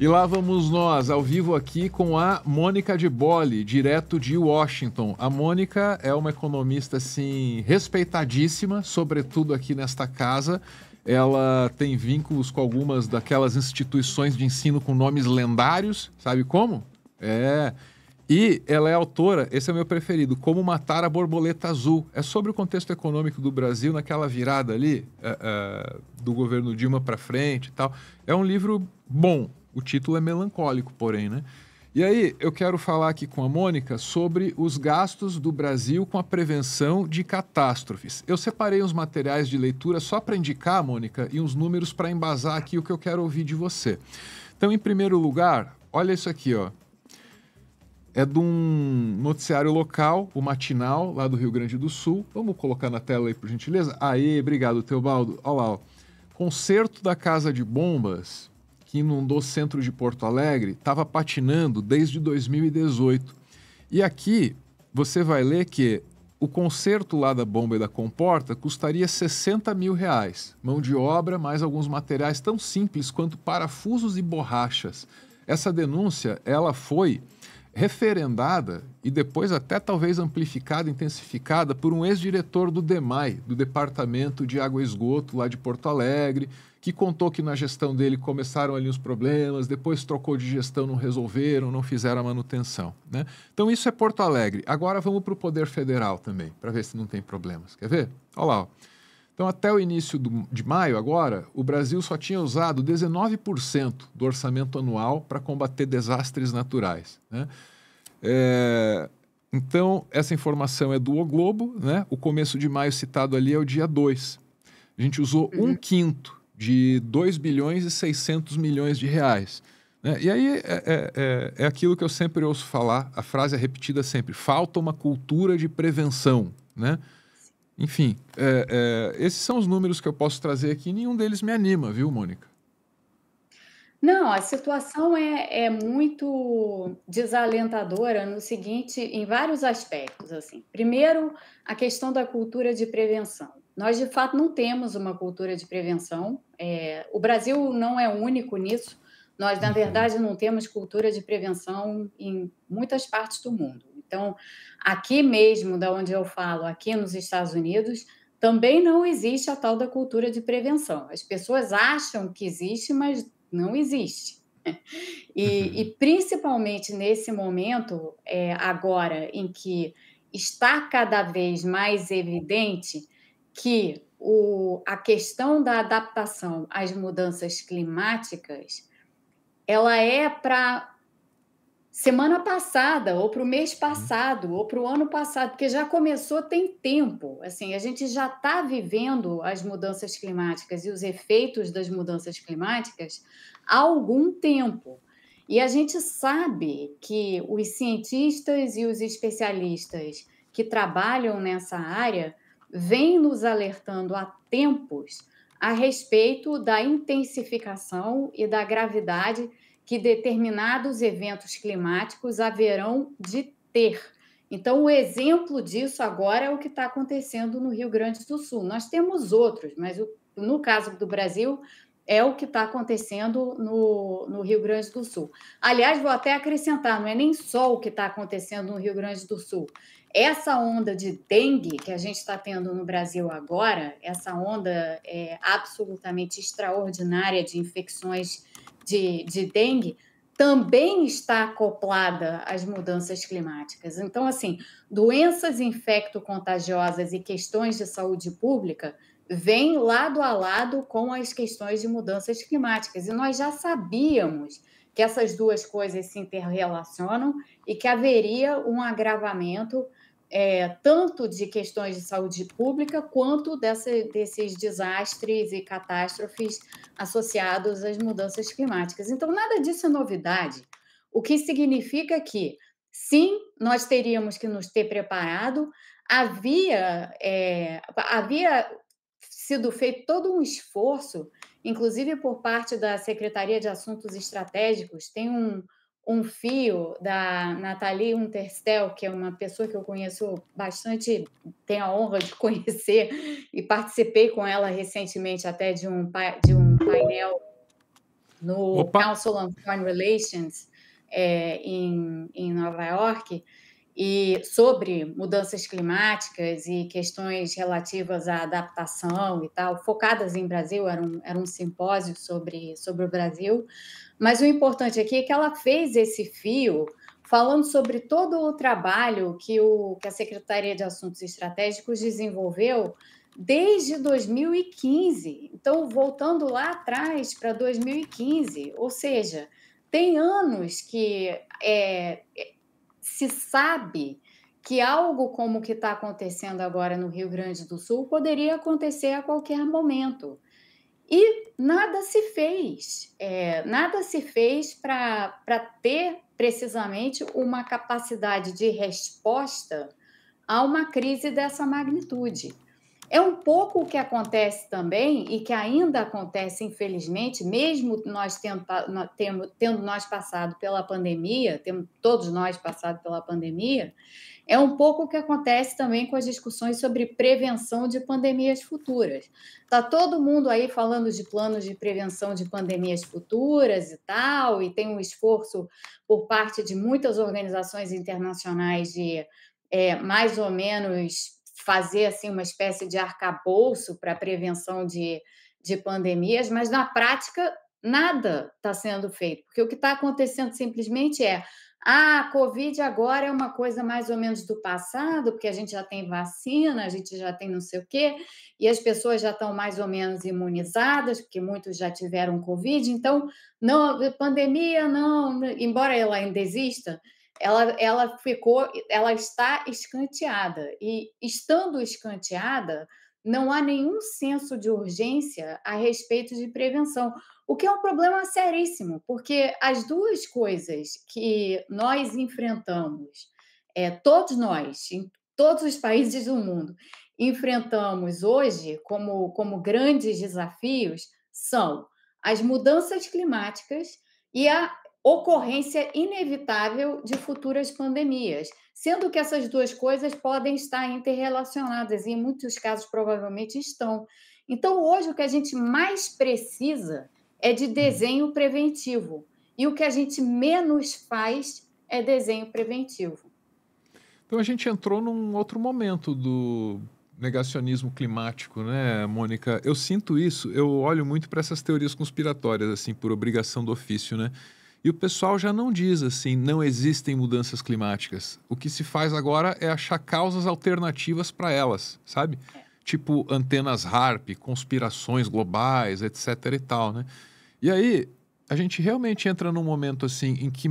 E lá vamos nós, ao vivo aqui com a Mônica de Bolle, direto de Washington. A Mônica é uma economista assim respeitadíssima, sobretudo aqui nesta casa. Ela tem vínculos com algumas daquelas instituições de ensino com nomes lendários, sabe como? É. E ela é autora, esse é o meu preferido, Como Matar a Borboleta Azul. É sobre o contexto econômico do Brasil naquela virada ali, uh, uh, do governo Dilma para frente e tal. É um livro bom, o título é melancólico, porém, né? E aí, eu quero falar aqui com a Mônica sobre os gastos do Brasil com a prevenção de catástrofes. Eu separei uns materiais de leitura só para indicar, Mônica, e uns números para embasar aqui o que eu quero ouvir de você. Então, em primeiro lugar, olha isso aqui, ó. É de um noticiário local, o Matinal, lá do Rio Grande do Sul. Vamos colocar na tela aí, por gentileza? Aí, obrigado, Teobaldo. Olha lá, ó. Concerto da Casa de Bombas que inundou o centro de Porto Alegre estava patinando desde 2018. E aqui você vai ler que o conserto lá da bomba e da comporta custaria 60 mil reais. Mão de obra, mais alguns materiais tão simples quanto parafusos e borrachas. Essa denúncia ela foi referendada e depois até talvez amplificada, intensificada por um ex-diretor do DEMAI, do Departamento de Água e Esgoto lá de Porto Alegre, que contou que na gestão dele começaram ali os problemas, depois trocou de gestão, não resolveram, não fizeram a manutenção. Né? Então, isso é Porto Alegre. Agora vamos para o Poder Federal também, para ver se não tem problemas. Quer ver? Olha lá. Ó. Então, até o início do, de maio, agora, o Brasil só tinha usado 19% do orçamento anual para combater desastres naturais. Né? É, então, essa informação é do O Globo, né? o começo de maio citado ali é o dia 2. A gente usou uhum. um quinto de 2 bilhões e 600 milhões de reais. Né? E aí é, é, é, é, aquilo que eu sempre ouço falar, a frase é repetida sempre: falta uma cultura de prevenção. Né? Enfim, é, é, esses são os números que eu posso trazer aqui, nenhum deles me anima, viu, Mônica? Não, a situação é, é muito desalentadora no seguinte, em vários aspectos. Assim, primeiro, a questão da cultura de prevenção. Nós, de fato, não temos uma cultura de prevenção. É, o Brasil não é único nisso. Nós, na uhum. verdade, não temos cultura de prevenção em muitas partes do mundo. Então, aqui mesmo, da onde eu falo, aqui nos Estados Unidos, também não existe a tal da cultura de prevenção. As pessoas acham que existe, mas não existe. E, uhum. e principalmente nesse momento, é, agora em que está cada vez mais evidente que o, a questão da adaptação às mudanças climáticas ela é para semana passada ou para o mês uhum. passado ou para o ano passado porque já começou tem tempo assim a gente já está vivendo as mudanças climáticas e os efeitos das mudanças climáticas há algum tempo e a gente sabe que os cientistas e os especialistas que trabalham nessa área vem nos alertando há tempos a respeito da intensificação e da gravidade que determinados eventos climáticos haverão de ter. Então, o exemplo disso agora é o que está acontecendo no Rio Grande do Sul. Nós temos outros, mas no caso do Brasil, é o que está acontecendo no, no, Rio Grande do Sul. Aliás, vou até acrescentar: não é nem só o que está acontecendo no Rio Grande do Sul, essa onda de dengue que a gente está tendo no Brasil agora, essa onda é, absolutamente extraordinária de infecções de, de dengue, também está acoplada às mudanças climáticas. Então, assim, doenças infecto-contagiosas e questões de saúde pública vêm lado a lado com as questões de mudanças climáticas. E nós já sabíamos que essas duas coisas se interrelacionam e que haveria um agravamento é, tanto de questões de saúde pública quanto dessa, desses desastres e catástrofes associados às mudanças climáticas. Então, nada disso é novidade, o que significa que, sim, nós teríamos que nos ter preparado, havia, é, havia sido feito todo um esforço, inclusive por parte da Secretaria de Assuntos Estratégicos, tem um um fio da Nathalie Unterstel, que é uma pessoa que eu conheço bastante, tenho a honra de conhecer e participei com ela recentemente até de um, de um painel no Opa. Council on Foreign Relations é, em, em Nova York e sobre mudanças climáticas e questões relativas à adaptação e tal, focadas em Brasil, era um, era um simpósio sobre, sobre o Brasil. Mas o importante aqui é que ela fez esse fio falando sobre todo o trabalho que, o, que a Secretaria de Assuntos Estratégicos desenvolveu desde 2015. Então, voltando lá atrás para 2015, ou seja, tem anos que é, se sabe que algo como o que está acontecendo agora no Rio Grande do Sul poderia acontecer a qualquer momento. E nada se fez, é, nada se fez para ter precisamente uma capacidade de resposta a uma crise dessa magnitude. É um pouco o que acontece também, e que ainda acontece, infelizmente, mesmo nós tendo, tendo, nós passado pela pandemia, temos todos nós passado pela pandemia, é um pouco o que acontece também com as discussões sobre prevenção de pandemias futuras. Está todo mundo aí falando de planos de prevenção de pandemias futuras e tal, e tem um esforço por parte de muitas organizações internacionais de é, mais ou menos fazer assim uma espécie de arcabouço para prevenção de, de pandemias, mas na prática nada está sendo feito, porque o que está acontecendo simplesmente é ah, a Covid agora é uma coisa mais ou menos do passado, porque a gente já tem vacina, a gente já tem não sei o quê, e as pessoas já estão mais ou menos imunizadas, porque muitos já tiveram Covid, então, não, pandemia não, embora ela ainda exista, ela, ela ficou, ela está escanteada. E estando escanteada, não há nenhum senso de urgência a respeito de prevenção, o que é um problema seríssimo, porque as duas coisas que nós enfrentamos, é, todos nós, em todos os países do mundo, enfrentamos hoje como, como grandes desafios são as mudanças climáticas e a ocorrência inevitável de futuras pandemias, sendo que essas duas coisas podem estar interrelacionadas e em muitos casos provavelmente estão. Então, hoje o que a gente mais precisa é de hum. desenho preventivo e o que a gente menos faz é desenho preventivo. Então a gente entrou num outro momento do negacionismo climático, né, Mônica? Eu sinto isso, eu olho muito para essas teorias conspiratórias assim por obrigação do ofício, né? E o pessoal já não diz assim, não existem mudanças climáticas. O que se faz agora é achar causas alternativas para elas, sabe? É. Tipo antenas HARP, conspirações globais, etc e tal, né? E aí, a gente realmente entra num momento assim em que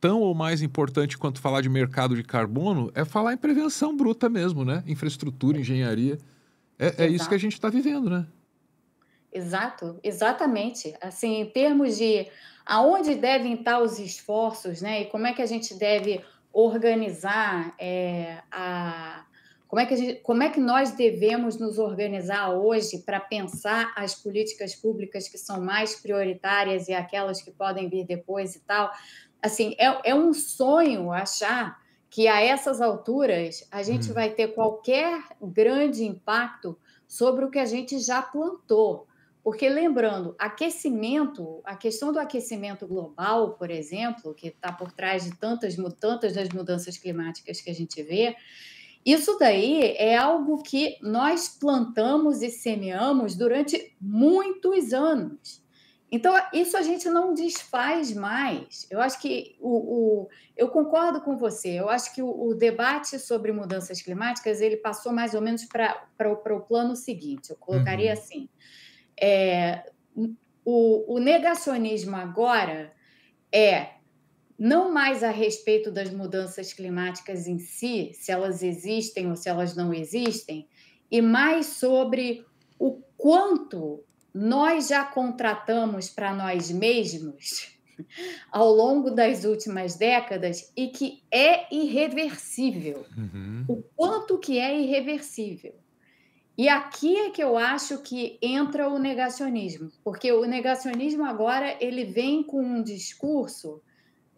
tão ou mais importante quanto falar de mercado de carbono é falar em prevenção bruta mesmo, né? Infraestrutura, é. engenharia. É, é isso que a gente está vivendo, né? Exato, exatamente. Assim, em termos de aonde devem estar os esforços, né? E como é que a gente deve organizar é, a como é, que gente, como é que nós devemos nos organizar hoje para pensar as políticas públicas que são mais prioritárias e aquelas que podem vir depois e tal? Assim, é, é um sonho achar que a essas alturas a gente uhum. vai ter qualquer grande impacto sobre o que a gente já plantou. Porque, lembrando, aquecimento, a questão do aquecimento global, por exemplo, que está por trás de tantas, tantas das mudanças climáticas que a gente vê, isso daí é algo que nós plantamos e semeamos durante muitos anos. Então, isso a gente não desfaz mais. Eu acho que o, o eu concordo com você. Eu acho que o, o, debate sobre mudanças climáticas ele passou mais ou menos para o plano seguinte. Eu colocaria uhum. assim. É, o, o negacionismo agora é não mais a respeito das mudanças climáticas em si, se elas existem ou se elas não existem, e mais sobre o quanto nós já contratamos para nós mesmos ao longo das últimas décadas e que é irreversível. Uhum. O quanto que é irreversível. E aqui é que eu acho que entra o negacionismo, porque o negacionismo agora ele vem com um discurso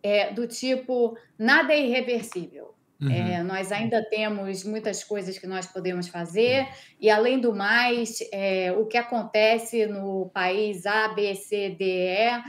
é, do tipo nada é irreversível. Uhum. É, nós ainda temos muitas coisas que nós podemos fazer, e além do mais, é, o que acontece no país A, B, C, D, E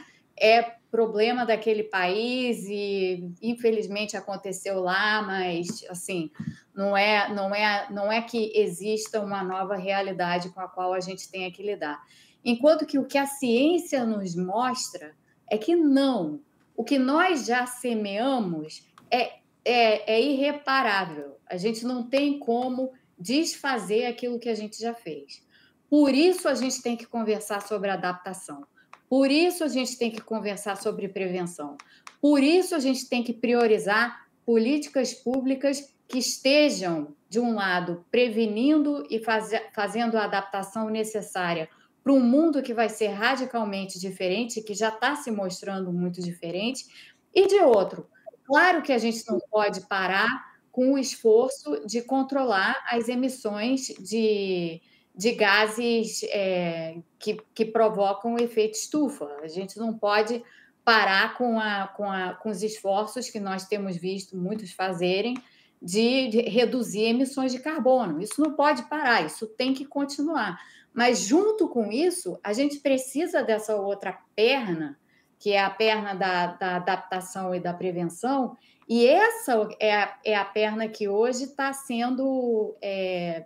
é problema daquele país e infelizmente aconteceu lá, mas assim, não é não é não é que exista uma nova realidade com a qual a gente tenha que lidar. Enquanto que o que a ciência nos mostra é que não. O que nós já semeamos é, é, é irreparável. A gente não tem como desfazer aquilo que a gente já fez. Por isso a gente tem que conversar sobre adaptação por isso a gente tem que conversar sobre prevenção. Por isso a gente tem que priorizar políticas públicas que estejam, de um lado, prevenindo e faz, fazendo a adaptação necessária para um mundo que vai ser radicalmente diferente, que já está se mostrando muito diferente, e de outro, claro que a gente não pode parar com o esforço de controlar as emissões de de gases é, que, que provocam o efeito estufa. A gente não pode parar com, a, com, a, com os esforços que nós temos visto muitos fazerem de, de reduzir emissões de carbono. Isso não pode parar, isso tem que continuar. Mas, junto com isso, a gente precisa dessa outra perna, que é a perna da, da adaptação e da prevenção, e essa é a, é a perna que hoje está sendo é,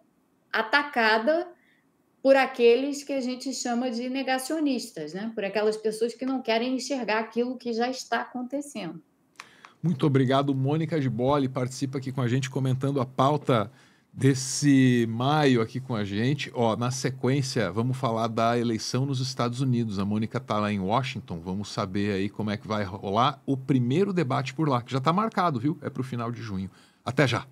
atacada por aqueles que a gente chama de negacionistas, né? por aquelas pessoas que não querem enxergar aquilo que já está acontecendo. Muito obrigado, Mônica de Bolle, participa aqui com a gente comentando a pauta desse maio aqui com a gente. Ó, na sequência, vamos falar da eleição nos Estados Unidos. A Mônica está lá em Washington, vamos saber aí como é que vai rolar o primeiro debate por lá, que já está marcado, viu? É para o final de junho. Até já!